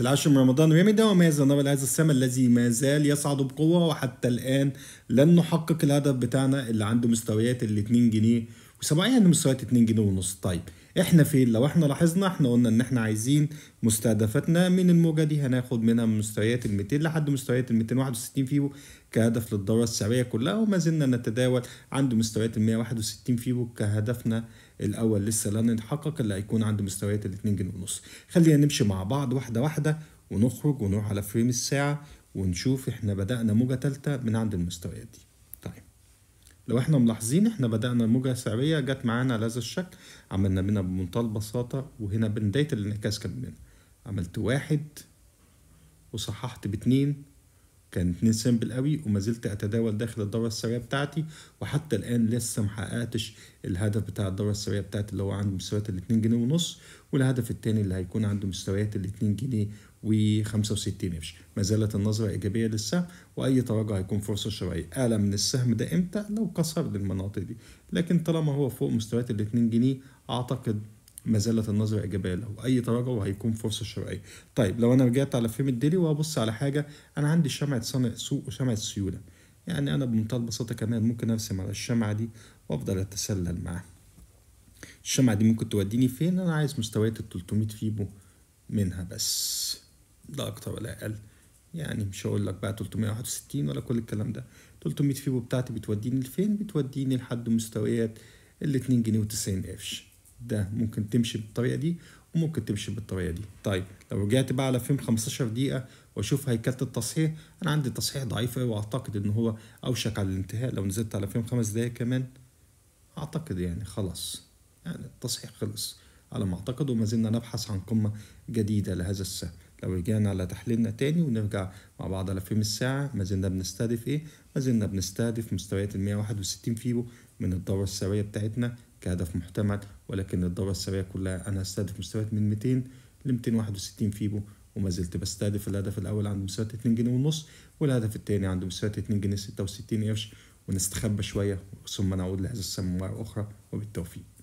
الصلوات العشر من رمضان رمد وما نرى هذا السماء الذي ما زال يصعد بقوة وحتى الآن لن نحقق الهدف بتاعنا اللي عنده مستويات ال 2 جنيه وسبعيها مستويات 2 جنيه ونص طيب احنا فين لو احنا لاحظنا احنا قلنا ان احنا عايزين مستهدفاتنا من الموجه دي هناخد منها من مستويات ال 200 لحد مستويات ال 261 فيبو كهدف للدوره السعريه كلها وما زلنا نتداول عند مستويات ال 161 فيبو كهدفنا الاول لسه لن نتحقق اللي هيكون عند مستويات ال 2 جنيه ونص خلينا نمشي مع بعض واحده واحده ونخرج ونروح على فريم الساعه ونشوف احنا بدانا موجه ثالثه من عند المستويات دي طيب لو احنا ملاحظين احنا بدأنا موجة سعرية جت معانا على هذا الشكل عملنا منها بمنتهى البساطة وهنا بداية الانعكاس كان منها عملت واحد وصححت باتنين كان 2 سمبل قوي وما زلت اتداول داخل الدوره السريه بتاعتي وحتى الان لسه محققتش الهدف بتاع الدوره السريه بتاعتي اللي هو عنده مستويات ال 2 جنيه ونص والهدف التاني اللي هيكون عنده مستويات ال 2 جنيه و65 قرش ما زالت النظرة إيجابية للسهم وأي تراجع هيكون فرصة شرائية أعلى من السهم ده إمتى لو كسر للمناطق دي لكن طالما هو فوق مستويات ال 2 جنيه أعتقد ما زالت النظرة إيجابية له أي تراجع وهيكون فرصة شرائية طيب لو أنا رجعت على فيم الديلي وأبص على حاجة أنا عندي شمعة صانع سوق وشمعة سيولة يعني أنا بمنتهى البساطة كمان ممكن أرسم على الشمعة دي وأفضل أتسلل معاها الشمعة دي ممكن توديني فين أنا عايز مستويات ال 300 فيبو منها بس لا أكتر ولا أقل يعني مش هقول لك بقى 361 ولا كل الكلام ده 300 فيبو بتاعتي بتوديني لفين بتوديني لحد مستويات ال 2 جنيه و90 قرش ده ممكن تمشي بالطريقه دي وممكن تمشي بالطريقه دي طيب لو رجعت بقى على فيلم 15 دقيقه واشوف هيكله التصحيح انا عندي تصحيح ضعيف قوي واعتقد ان هو اوشك على الانتهاء لو نزلت على فيلم خمس دقايق كمان اعتقد يعني خلاص يعني التصحيح خلص على ما اعتقد وما زلنا نبحث عن قمه جديده لهذا السهم لو رجعنا على تحليلنا تاني ونرجع مع بعض على فريم الساعة ما زلنا بنستهدف ايه؟ ما زلنا بنستهدف مستويات ال 161 فيبو من الدورة السرية بتاعتنا كهدف محتمل ولكن الدورة السرية كلها أنا هستهدف مستويات من 200 ل 261 فيبو وما زلت بستهدف الهدف الأول عند مستويات 2 جنيه ونص والهدف التاني عند مستويات 2 جنيه 66 قرش ونستخبى شوية ثم نعود لهذا السموار أخرى وبالتوفيق